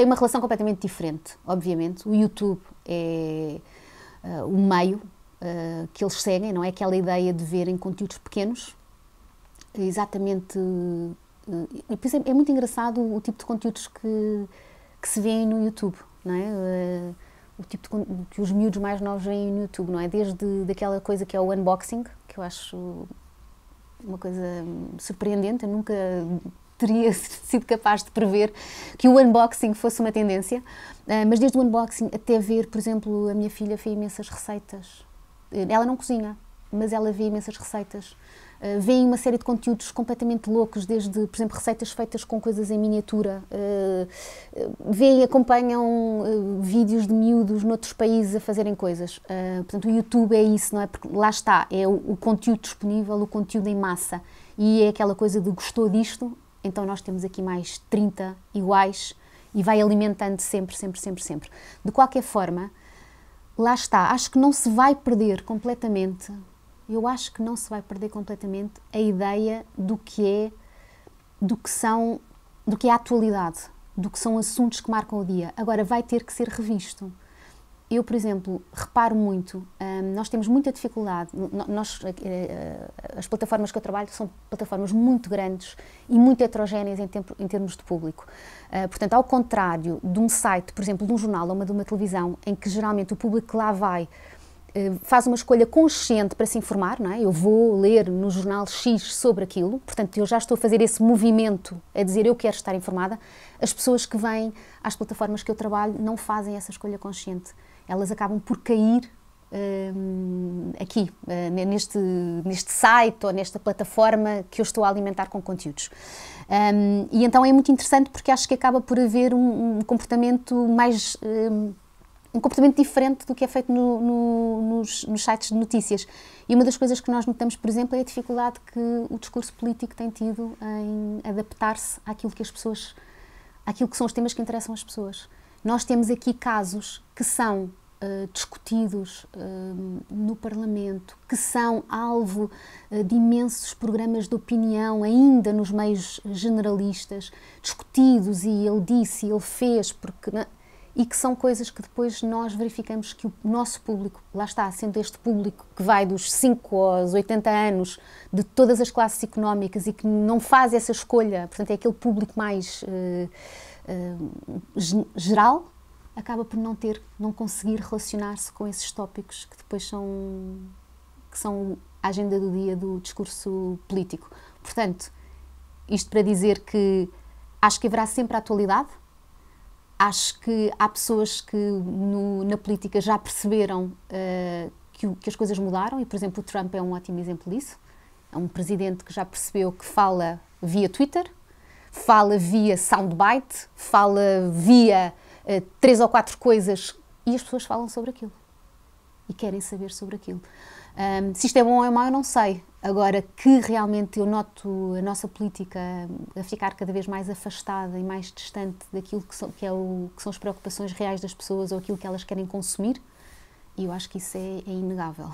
tem uma relação completamente diferente, obviamente. O YouTube é uh, o meio uh, que eles seguem, não é aquela ideia de verem conteúdos pequenos, eh, exatamente. Uh, e por exemplo, é, é muito engraçado o, o tipo de conteúdos que, que se vêem no YouTube, não é? o tipo de que os miúdos mais novos veem no YouTube, não é? Desde daquela coisa que é o unboxing, que eu acho uma coisa hum, surpreendente, eu nunca teria sido capaz de prever que o unboxing fosse uma tendência, ah, mas desde o unboxing até ver, por exemplo, a minha filha fez imensas receitas. Eh, ela não cozinha, mas ela vê imensas receitas. Uh, ah, vêem uma série de conteúdos completamente loucos, desde, por exemplo, receitas feitas com coisas em miniatura. Uh, ah, vêem e acompanham uh, vídeos de miúdos noutros países a fazerem coisas. Uh, portanto, o YouTube é isso, não é? Porque lá está, é o, o conteúdo disponível, o conteúdo em massa. E é aquela coisa de gostou disto, então nós temos aqui mais 30 iguais e vai alimentando sempre, sempre, sempre, sempre. De qualquer forma, lá está, acho que não se vai perder completamente, eu acho que não se vai perder completamente a ideia do que é, do que são, do que é a atualidade, do que são assuntos que marcam o dia. Agora vai ter que ser revisto. Eu, por exemplo, reparo muito, hum, nós temos muita dificuldade, nós, eh, eh, as plataformas que eu trabalho são plataformas muito grandes e muito heterogéneas em, tempo, em termos de público. Uh, portanto, ao contrário de um site, por exemplo, de um jornal ou uma, de uma televisão, em que geralmente o público que lá vai uh, faz uma escolha consciente para se informar, não é? eu vou ler no jornal X sobre aquilo, portanto eu já estou a fazer esse movimento a dizer eu quero estar informada, as pessoas que vêm às plataformas que eu trabalho não fazem essa escolha consciente. Elas acabam por cair ehm, aqui, eh, neste, neste site ou nesta plataforma que eu estou a alimentar com conteúdos. Um, e então é muito interessante porque acho que acaba por haver um, um comportamento mais. Um, um comportamento diferente do que é feito no, no, nos, nos, sites de notícias. E uma das coisas que nós notamos, por exemplo, é a dificuldade que o discurso político tem tido em adaptar-se àquilo que as pessoas, àquilo que são os temas que interessam as pessoas. Nós temos aqui casos que são eh, discutidos eh, no Parlamento, que são alvo eh, de imensos programas de opinião, ainda nos meios generalistas, discutidos e ele disse, ele fez, porque. Né, e que são coisas que depois nós verificamos que o nosso público, lá está, sendo este público que vai dos 5 aos 80 anos, de todas as classes económicas e que não faz essa escolha, portanto é aquele público mais uh, uh, geral, acaba por não ter, não conseguir relacionar-se com esses tópicos que depois são que são a agenda do dia do discurso político. Portanto, isto para dizer que acho que haverá sempre a atualidade. Acho que há pessoas que no, na política já perceberam uh, que, que, as coisas mudaram, e por exemplo, o Trump é um ótimo exemplo disso. É um presidente que já percebeu que fala via Twitter, fala via soundbite, fala via eh, três ou quatro coisas e as pessoas falam sobre aquilo e querem saber sobre aquilo. Um, se isto é bom ou é mau, eu não sei. Agora que realmente eu noto a nossa política a ficar cada vez mais afastada e mais distante daquilo que são, que é o, que são as preocupações reais das pessoas ou aquilo que elas querem consumir, e eu acho que isso é, é inegável.